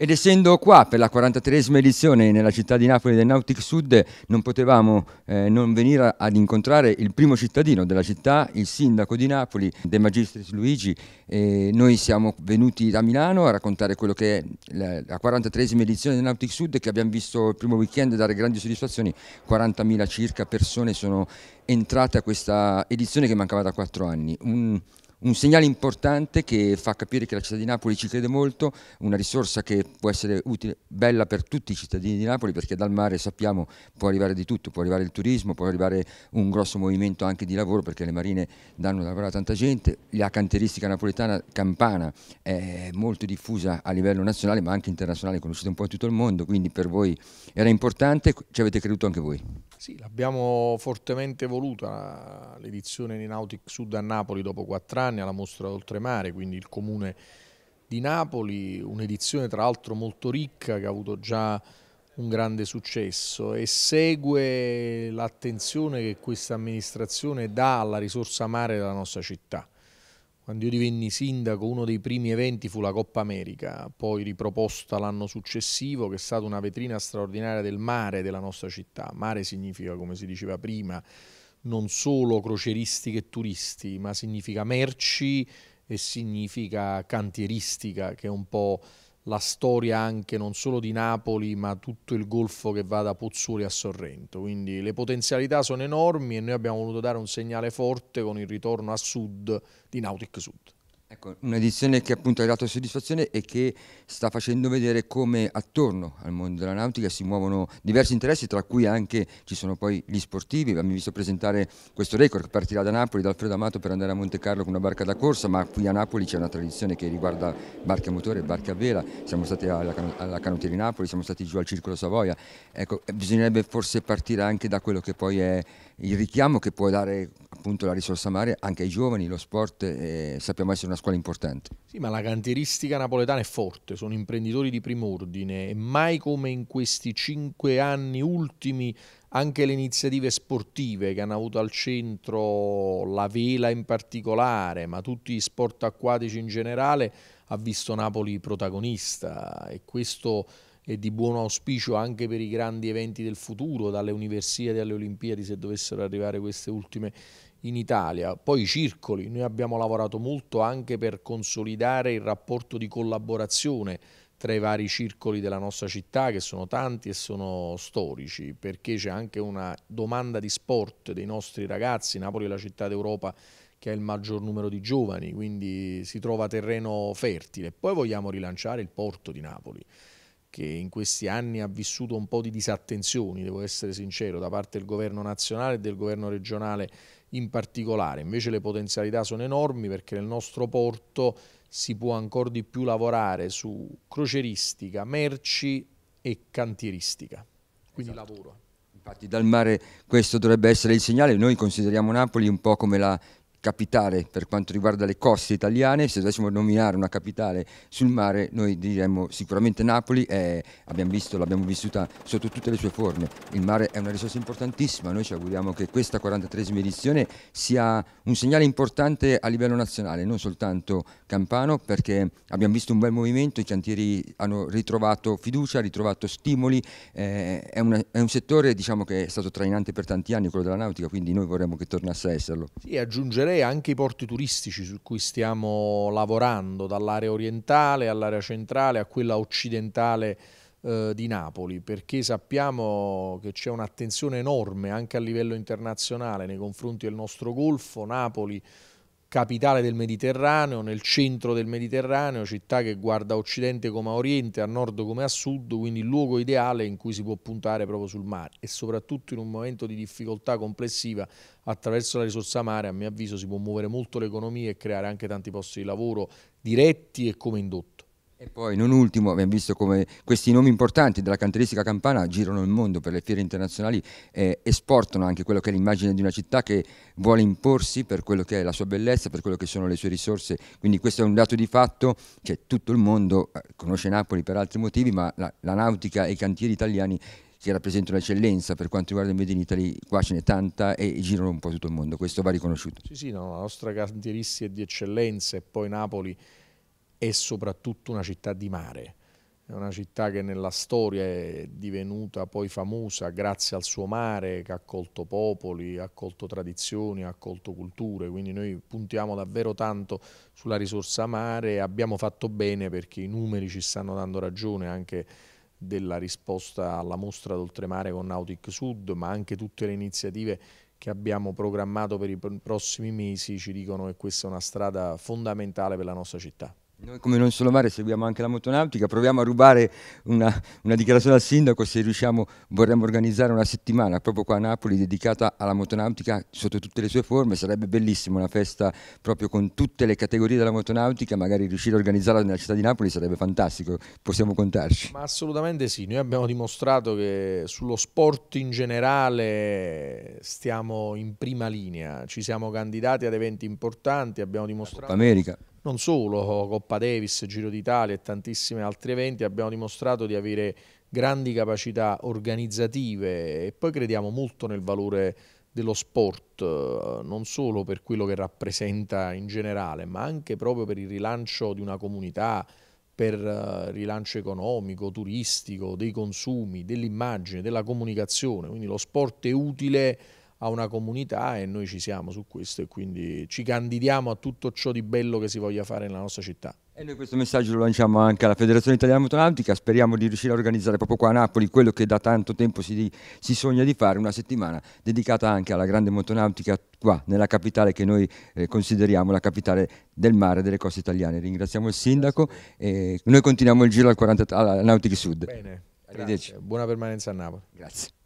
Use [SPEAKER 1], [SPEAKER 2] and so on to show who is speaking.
[SPEAKER 1] Ed essendo qua per la 43esima edizione nella città di Napoli del Nautic Sud, non potevamo eh, non venire ad incontrare il primo cittadino della città, il sindaco di Napoli, De Magistris Luigi. E noi siamo venuti da Milano a raccontare quello che è la, 43esima edizione del Nautic Sud, che abbiamo visto il primo weekend dare grandi soddisfazioni. 40.000 circa persone sono entrate a questa edizione che mancava da 4 anni. Un un segnale importante che fa capire che la città di Napoli ci crede molto, una risorsa che può essere utile, bella per tutti i cittadini di Napoli perché dal mare sappiamo può arrivare di tutto, può arrivare il turismo, può arrivare un grosso movimento anche di lavoro perché le marine danno da lavorare a tanta gente, la canteristica napoletana campana è molto diffusa a livello nazionale ma anche internazionale, conosciuta un po' in tutto il mondo, quindi per voi era importante, ci avete creduto anche voi.
[SPEAKER 2] Sì, l'abbiamo fortemente voluta l'edizione di Nautic Sud a Napoli dopo quattro anni alla mostra d'oltremare, quindi il comune di Napoli, un'edizione tra l'altro molto ricca che ha avuto già un grande successo e segue l'attenzione che questa amministrazione dà alla risorsa mare della nostra città. Quando io divenni sindaco, uno dei primi eventi fu la Coppa America, poi riproposta l'anno successivo, che è stata una vetrina straordinaria del mare della nostra città. Mare significa, come si diceva prima, non solo croceristi che turisti, ma significa merci e significa cantieristica, che è un po' la storia anche non solo di Napoli ma tutto il golfo che va da Pozzuoli a Sorrento, quindi le potenzialità sono enormi e noi abbiamo voluto dare un segnale forte con il ritorno a sud di Nautic Sud. Ecco,
[SPEAKER 1] un'edizione che appunto ha dato soddisfazione e che sta facendo vedere come attorno al mondo della nautica si muovono diversi interessi, tra cui anche ci sono poi gli sportivi. Abbiamo visto presentare questo record che partirà da Napoli, da Alfredo Amato per andare a Monte Carlo con una barca da corsa, ma qui a Napoli c'è una tradizione che riguarda barche a motore, barche a vela. Siamo stati alla, can alla Canottieri Napoli, siamo stati giù al Circolo Savoia. Ecco, bisognerebbe forse partire anche da quello che poi è il richiamo che può dare appunto la risorsa mare anche ai giovani, lo sport eh, sappiamo essere una scuola importante.
[SPEAKER 2] Sì, ma la cantieristica napoletana è forte, sono imprenditori di prim'ordine e mai come in questi cinque anni ultimi anche le iniziative sportive che hanno avuto al centro la vela in particolare, ma tutti gli sport acquatici in generale, ha visto Napoli protagonista e questo è di buon auspicio anche per i grandi eventi del futuro, dalle universiadi alle Olimpiadi se dovessero arrivare queste ultime in Italia. Poi i circoli, noi abbiamo lavorato molto anche per consolidare il rapporto di collaborazione tra i vari circoli della nostra città, che sono tanti e sono storici, perché c'è anche una domanda di sport dei nostri ragazzi. Napoli è la città d'Europa che ha il maggior numero di giovani, quindi si trova terreno fertile. Poi vogliamo rilanciare il porto di Napoli che in questi anni ha vissuto un po' di disattenzioni, devo essere sincero, da parte del governo nazionale e del governo regionale in particolare. Invece le potenzialità sono enormi perché nel nostro porto si può ancora di più lavorare su croceristica, merci e cantieristica, quindi esatto. lavoro. Infatti dal
[SPEAKER 1] mare questo dovrebbe essere il segnale, noi consideriamo Napoli un po' come la capitale per quanto riguarda le coste italiane, se dovessimo nominare una capitale sul mare, noi diremmo sicuramente Napoli, è, abbiamo visto, l'abbiamo vissuta sotto tutte le sue forme, il mare è una risorsa importantissima, noi ci auguriamo che questa 43esima edizione sia un segnale importante a livello nazionale, non soltanto campano, perché abbiamo visto un bel movimento, i cantieri hanno ritrovato fiducia, ritrovato stimoli, eh, è, una, è, un settore diciamo, che è stato trainante per tanti anni quello della nautica, quindi noi vorremmo che tornasse a esserlo.
[SPEAKER 2] Sì, aggiungerei aggiungerei anche i porti turistici su cui stiamo lavorando, dall'area orientale all'area centrale a quella occidentale eh, di Napoli, perché sappiamo che c'è un'attenzione enorme anche a livello internazionale nei confronti del nostro Golfo, Napoli capitale del Mediterraneo, nel centro del Mediterraneo, città che guarda a occidente come a oriente, a nord come a sud, quindi il luogo ideale in cui si può puntare proprio sul mare e soprattutto in un momento di difficoltà complessiva attraverso la risorsa mare a mio avviso si può muovere molto l'economia e creare anche tanti posti di lavoro diretti e come indotto. E poi,
[SPEAKER 1] non ultimo, abbiamo visto come questi nomi importanti della canteristica campana girano il mondo per le fiere internazionali e esportano anche quello che è l'immagine di una città che vuole imporsi per quello che è la sua bellezza, per quello che sono le sue risorse. Quindi questo è un dato di fatto, che cioè tutto il mondo eh, conosce Napoli per altri motivi, ma la, la nautica e i cantieri italiani che rappresentano l'eccellenza per quanto riguarda il Made in Italy, qua ce n'è tanta e girano un po' tutto il mondo, questo va riconosciuto.
[SPEAKER 2] Sì, sì, no, la nostra cantierissi è di eccellenza e poi Napoli è soprattutto una città di mare, è una città che nella storia è divenuta poi famosa grazie al suo mare che ha accolto popoli, ha accolto tradizioni, ha accolto culture, quindi noi puntiamo davvero tanto sulla risorsa mare e abbiamo fatto bene perché i numeri ci stanno dando ragione anche della risposta alla mostra d'oltremare con Nautic Sud, ma anche tutte le iniziative che abbiamo programmato per i prossimi mesi ci dicono che questa è una strada fondamentale per la nostra città. Noi come
[SPEAKER 1] Non Solo Mare seguiamo anche la motonautica, proviamo a rubare una, una dichiarazione al sindaco se riusciamo, vorremmo organizzare una settimana proprio qua a Napoli dedicata alla motonautica sotto tutte le sue forme, sarebbe bellissimo una festa proprio con tutte le categorie della motonautica, magari riuscire a organizzarla nella città di Napoli sarebbe fantastico, possiamo contarci.
[SPEAKER 2] Ma assolutamente sì, noi abbiamo dimostrato che sullo sport in generale stiamo in prima linea, ci siamo candidati ad eventi importanti, abbiamo dimostrato... America non solo oh, Coppa Davis, Giro d'Italia e tantissimi altri eventi, abbiamo dimostrato di avere grandi capacità organizzative e poi crediamo molto nel valore dello sport, non solo per quello che rappresenta in generale, ma anche proprio per il rilancio di una comunità, per eh, rilancio economico, turistico, dei consumi, dell'immagine, della comunicazione. Quindi lo sport è utile a una comunità e noi ci siamo su questo e quindi ci candidiamo a tutto ciò di bello che si voglia fare nella nostra città.
[SPEAKER 1] E noi questo messaggio lo lanciamo anche alla Federazione Italiana Motonautica, speriamo di riuscire a organizzare proprio qua a Napoli quello che da tanto tempo si, si sogna di fare, una settimana dedicata anche alla grande motonautica qua, nella capitale che noi eh, consideriamo la capitale del mare, delle coste italiane. Ringraziamo il sindaco e noi continuiamo il giro al, 40, al Nautic Sud. Bene,
[SPEAKER 2] Arrivederci. Buona permanenza a Napoli. Grazie.